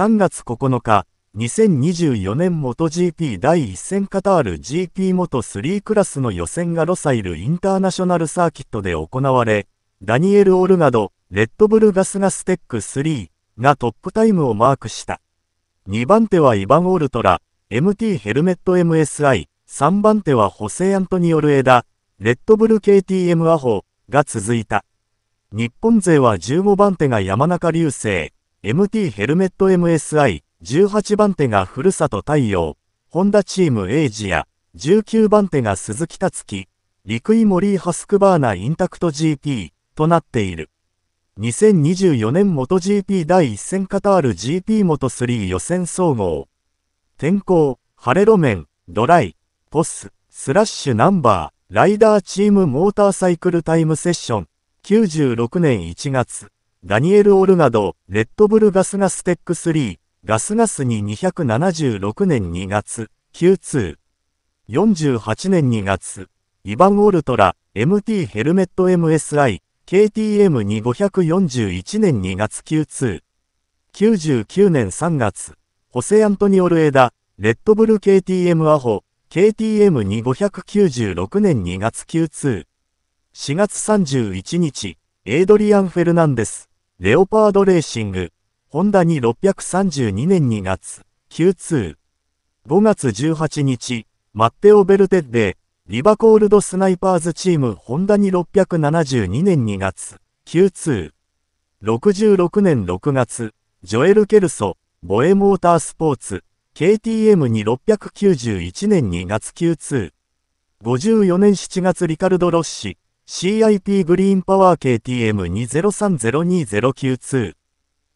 3月9日、2024年元 g p 第1戦カタール GP 元3クラスの予選がロサイルインターナショナルサーキットで行われ、ダニエル・オルガド、レッドブルガスガステック3がトップタイムをマークした。2番手はイバン・オルトラ、MT ヘルメット MSI、3番手はホセ・アントニオル・エダ、レッドブル KTM アホが続いた。日本勢は15番手が山中流星、MT ヘルメット MSI、18番手がふるさと太陽、ホンダチームエイジア、19番手が鈴木達樹、モリーハスクバーナインタクト GP となっている。2024年元 g p 第1戦カタール GP モト3予選総合。天候、晴れ路面、ドライ、ポス、スラッシュナンバー、ライダーチームモーターサイクルタイムセッション、96年1月。ダニエル・オルガド、レッドブルガスガステック3、ガスガスに276年2月、Q2。48年2月、イバン・オルトラ、MT ヘルメット MSI、KTM に541年2月 Q2。99年3月、ホセ・アントニオル・エダ、レッドブル KTM アホ、KTM に596年2月 Q2。4月31日、エイドリアン・フェルナンデス。レオパードレーシング、ホンダに632年2月、Q2。5月18日、マッテオ・ベルテッデ、リバコールドスナイパーズチームホンダに672年2月、Q2。66年6月、ジョエル・ケルソ、ボエモータースポーツ、KTM に691年2月 Q2。54年7月リカルド・ロッシ、CIP グリーンパワー KTM20302092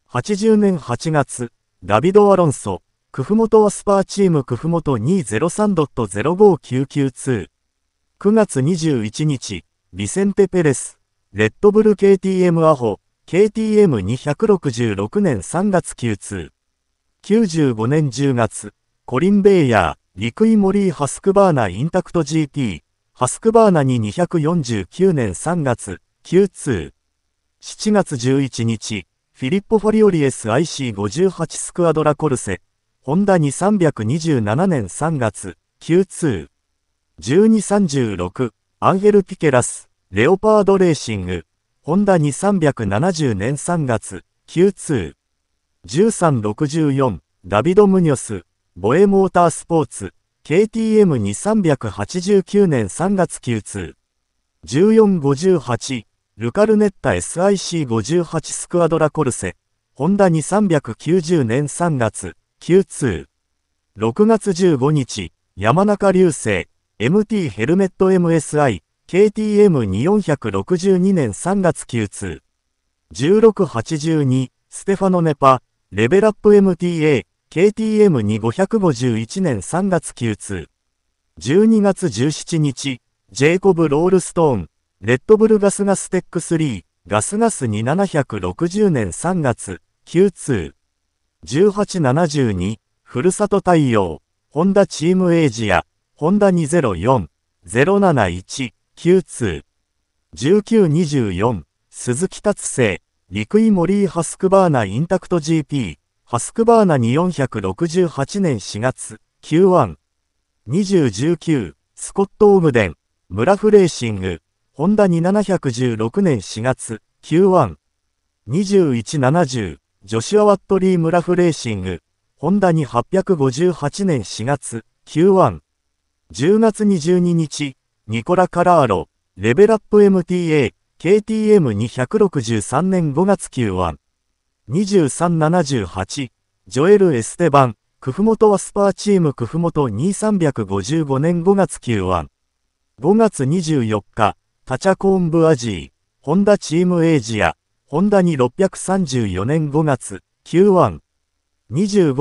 80年8月、ダビド・アロンソ、クフモトワスパーチームクフモト203.05992 9月21日、ビセンテ・ペレス、レッドブル KTM アホ、KTM266 年3月9 2 95年10月、コリン・ベイヤー、リクイ・モリー・ハスクバーナ・インタクト GT、アスクバーナに249年3月、Q2。7月11日、フィリッポ・ファリオリエス IC58 スクアドラコルセ。ホンダに327年3月、Q2。1236、アンヘル・ピケラス、レオパードレーシング。ホンダに370年3月、Q2。1364、ダビド・ムニョス、ボエモータースポーツ。KTM に389年3月 Q2、1458、ルカルネッタ SIC58 スクアドラコルセ、ホンダ2 390年3月、Q2、6月15日、山中流星、MT ヘルメット MSI、KTM に462年3月 Q2、1682、ステファノネパ、レベルアップ MTA、KTM に551年3月 q 通。12月17日、ジェイコブ・ロールストーン、レッドブルガスガステック3、ガスガス2760年3月、q 通。1872、ふるさと太陽、ホンダチームエイジア、ホンダ204、071、q 通。1924、鈴木達成、陸井森ハスクバーナインタクト GP。ハスクバーナに468年4月、Q1、2019、スコット・オグデン、ムラフレーシング、ホンダに716年4月、Q1、2170、ジョシュア・ワットリー・ムラフレーシング、ホンダに858年4月、Q1、10月22日、ニコラ・カラーロ、レベルアップ MTA、KTM 2 6 3年5月 Q1、2378、ジョエル・エステバン、クフモトはスパーチームクフモト2355年5月9 1 5月24日、タチャコーンブアジー、ホンダチームエイジア、ホンダに634年5月、9 1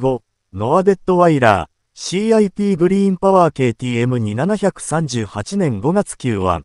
2555、ノアデッドワイラー、CIP グリーンパワー KTM 2 738年5月9 1